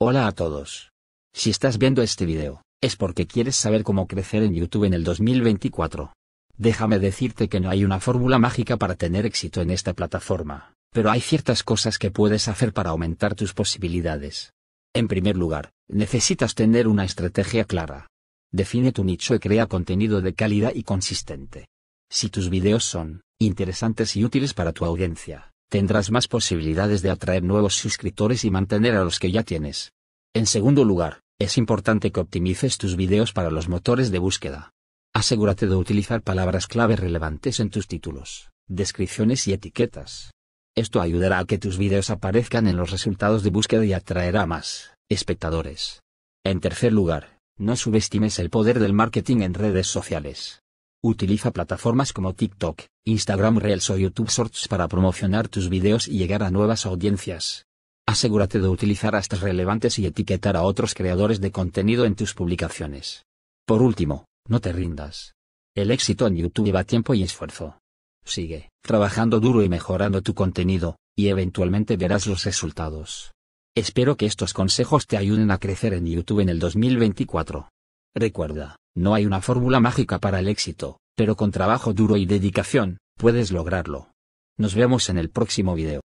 Hola a todos. Si estás viendo este video, es porque quieres saber cómo crecer en YouTube en el 2024. Déjame decirte que no hay una fórmula mágica para tener éxito en esta plataforma, pero hay ciertas cosas que puedes hacer para aumentar tus posibilidades. En primer lugar, necesitas tener una estrategia clara. Define tu nicho y crea contenido de calidad y consistente. Si tus videos son interesantes y útiles para tu audiencia, tendrás más posibilidades de atraer nuevos suscriptores y mantener a los que ya tienes. En segundo lugar, es importante que optimices tus videos para los motores de búsqueda. Asegúrate de utilizar palabras clave relevantes en tus títulos, descripciones y etiquetas. Esto ayudará a que tus videos aparezcan en los resultados de búsqueda y atraerá más espectadores. En tercer lugar, no subestimes el poder del marketing en redes sociales. Utiliza plataformas como TikTok, Instagram Reels o YouTube Shorts para promocionar tus videos y llegar a nuevas audiencias. Asegúrate de utilizar hashtags relevantes y etiquetar a otros creadores de contenido en tus publicaciones. Por último, no te rindas. El éxito en YouTube lleva tiempo y esfuerzo. Sigue trabajando duro y mejorando tu contenido, y eventualmente verás los resultados. Espero que estos consejos te ayuden a crecer en YouTube en el 2024. Recuerda, no hay una fórmula mágica para el éxito, pero con trabajo duro y dedicación, puedes lograrlo. Nos vemos en el próximo video.